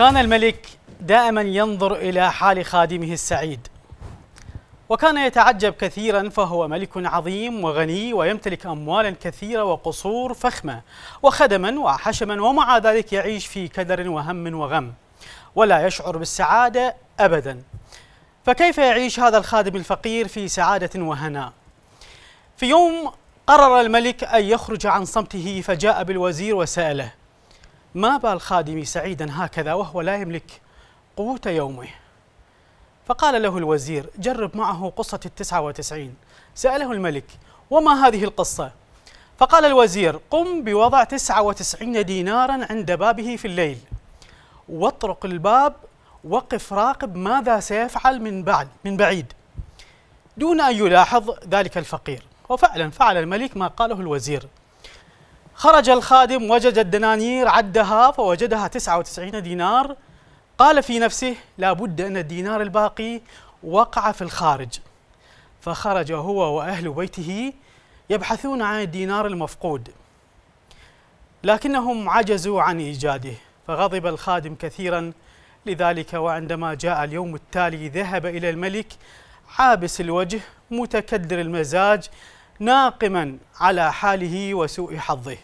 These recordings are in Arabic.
كان الملك دائما ينظر إلى حال خادمه السعيد وكان يتعجب كثيرا فهو ملك عظيم وغني ويمتلك أموالا كثيرة وقصور فخمة وخدما وحشما ومع ذلك يعيش في كدر وهم وغم ولا يشعر بالسعادة أبدا فكيف يعيش هذا الخادم الفقير في سعادة وهناء في يوم قرر الملك أن يخرج عن صمته فجاء بالوزير وسأله ما بال خادمي سعيدا هكذا وهو لا يملك قوت يومه فقال له الوزير جرب معه قصة التسعة وتسعين سأله الملك وما هذه القصة فقال الوزير قم بوضع تسعة وتسعين دينارا عند بابه في الليل واطرق الباب وقف راقب ماذا سيفعل من بعد من بعيد دون أن يلاحظ ذلك الفقير وفعلا فعل الملك ما قاله الوزير خرج الخادم وجد الدنانير عدها فوجدها 99 دينار قال في نفسه لابد أن الدينار الباقي وقع في الخارج فخرج هو وأهل بيته يبحثون عن الدينار المفقود لكنهم عجزوا عن إيجاده فغضب الخادم كثيرا لذلك وعندما جاء اليوم التالي ذهب إلى الملك عابس الوجه متكدر المزاج ناقما على حاله وسوء حظه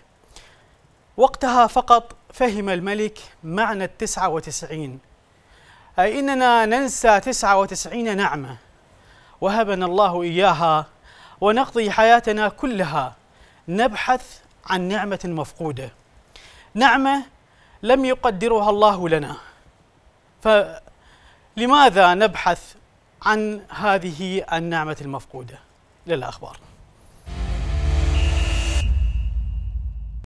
وقتها فقط فهم الملك معنى التسعة وتسعين أي إننا ننسى تسعة وتسعين نعمة وهبنا الله إياها ونقضي حياتنا كلها نبحث عن نعمة مفقودة نعمة لم يقدرها الله لنا فلماذا نبحث عن هذه النعمة المفقودة للأخبار